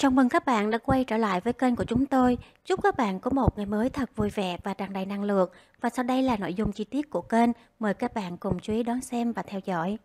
Chào mừng các bạn đã quay trở lại với kênh của chúng tôi. Chúc các bạn có một ngày mới thật vui vẻ và tràn đầy năng lượng. Và sau đây là nội dung chi tiết của kênh. Mời các bạn cùng chú ý đón xem và theo dõi.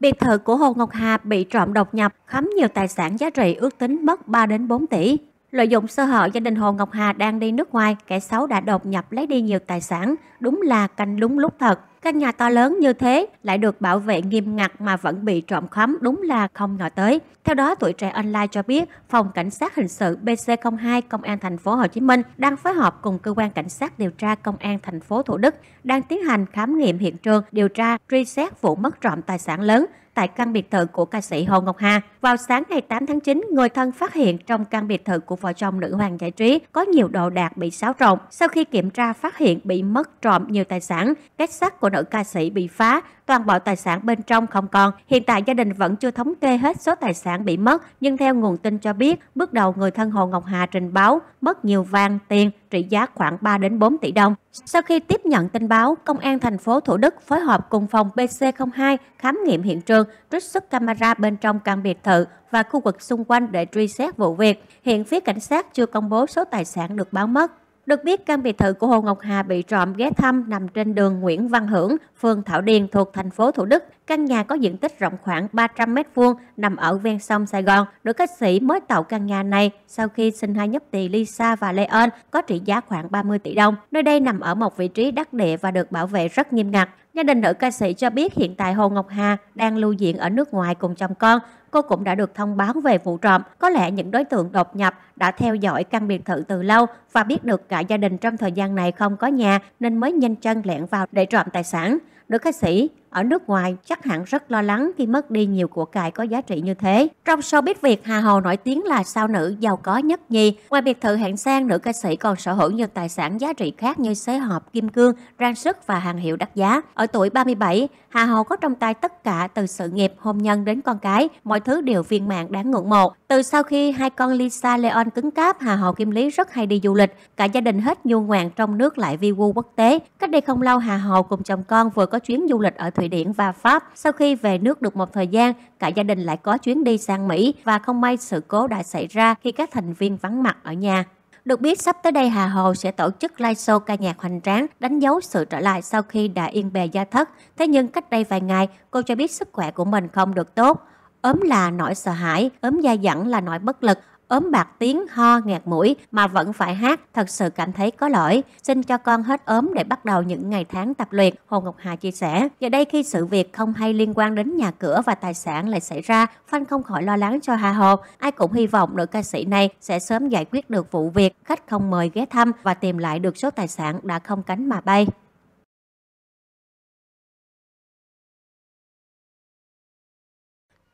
Biệt thự của Hồ Ngọc Hà bị trộm đột nhập, khám nhiều tài sản giá trị ước tính mất 3 đến 4 tỷ. Lợi dụng sơ hở gia đình Hồ Ngọc Hà đang đi nước ngoài, kẻ xấu đã đột nhập lấy đi nhiều tài sản, đúng là canh lúng lúc thật. Căn nhà to lớn như thế lại được bảo vệ nghiêm ngặt mà vẫn bị trộm khóm đúng là không ngờ tới. Theo đó, tuổi trẻ online cho biết, phòng cảnh sát hình sự BC02 Công an thành phố Hồ Chí Minh đang phối hợp cùng cơ quan cảnh sát điều tra Công an thành phố Thủ Đức đang tiến hành khám nghiệm hiện trường, điều tra, truy xét vụ mất trộm tài sản lớn tại căn biệt thự của ca sĩ Hồ Ngọc Hà. Vào sáng ngày 8 tháng 9, người thân phát hiện trong căn biệt thự của vợ chồng nữ hoàng giải trí có nhiều đồ đạc bị xáo trộn. Sau khi kiểm tra phát hiện bị mất trộm nhiều tài sản, kết sắt của nữ ca sĩ bị phá, toàn bộ tài sản bên trong không còn. Hiện tại gia đình vẫn chưa thống kê hết số tài sản bị mất, nhưng theo nguồn tin cho biết, bước đầu người thân Hồ Ngọc Hà trình báo mất nhiều vàng tiền trị giá khoảng 3 đến 4 tỷ đồng. Sau khi tiếp nhận tin báo, Công an thành phố Thủ Đức phối hợp cùng phòng BC02 khám nghiệm hiện trường, trích xuất camera bên trong căn biệt thự và khu vực xung quanh để truy xét vụ việc. Hiện phía cảnh sát chưa công bố số tài sản được báo mất. Được biết căn biệt thự của Hồ Ngọc Hà bị trộm ghé thăm nằm trên đường Nguyễn Văn Hưởng, phường Thảo Điền thuộc thành phố Thủ Đức. Căn nhà có diện tích rộng khoảng 300 m2 nằm ở ven sông Sài Gòn. Nữ ca sĩ mới tạo căn nhà này sau khi sinh hai nhóc tỳ Lisa và leon có trị giá khoảng 30 tỷ đồng. Nơi đây nằm ở một vị trí đắc địa và được bảo vệ rất nghiêm ngặt. Gia đình nữ ca sĩ cho biết hiện tại Hồ Ngọc Hà đang lưu diện ở nước ngoài cùng chồng con cô cũng đã được thông báo về vụ trộm. Có lẽ những đối tượng đột nhập đã theo dõi căn biệt thự từ lâu và biết được cả gia đình trong thời gian này không có nhà nên mới nhanh chân lẻn vào để trộm tài sản. Nữ ca sĩ ở nước ngoài chắc hẳn rất lo lắng khi mất đi nhiều của cải có giá trị như thế. Trong showbiz Việt, Hà Hồ nổi tiếng là sao nữ giàu có nhất nhì. Ngoài biệt thự hạng sang, nữ ca sĩ còn sở hữu nhiều tài sản giá trị khác như xế hộp, kim cương, trang sức và hàng hiệu đắt giá. Ở tuổi 37, Hà Hồ có trong tay tất cả từ sự nghiệp, hôn nhân đến con cái, mọi thứ đều viên mãn đáng ngưỡng mộ. Từ sau khi hai con Lisa Leon cứng cáp, Hà Hồ Kim Lý rất hay đi du lịch, cả gia đình hết nhu ngoạn trong nước lại vi vu quốc tế. Cách đây không lâu, Hà Hồ cùng chồng con vừa có chuyến du lịch ở Thụy Điển và Pháp. Sau khi về nước được một thời gian, cả gia đình lại có chuyến đi sang Mỹ và không may sự cố đã xảy ra khi các thành viên vắng mặt ở nhà. Được biết sắp tới đây Hà Hồ sẽ tổ chức live show ca nhạc hoành tráng đánh dấu sự trở lại sau khi đã yên bề gia thất. Thế nhưng cách đây vài ngày, cô cho biết sức khỏe của mình không được tốt. ốm là nỗi sợ hãi, ốm dai dẳng là nỗi bất lực, ốm bạc tiếng, ho, nghẹt mũi mà vẫn phải hát, thật sự cảm thấy có lỗi. Xin cho con hết ốm để bắt đầu những ngày tháng tập luyện, Hồ Ngọc Hà chia sẻ. Giờ đây khi sự việc không hay liên quan đến nhà cửa và tài sản lại xảy ra, phan không khỏi lo lắng cho Hà Hồ. Ai cũng hy vọng nữ ca sĩ này sẽ sớm giải quyết được vụ việc, khách không mời ghé thăm và tìm lại được số tài sản đã không cánh mà bay.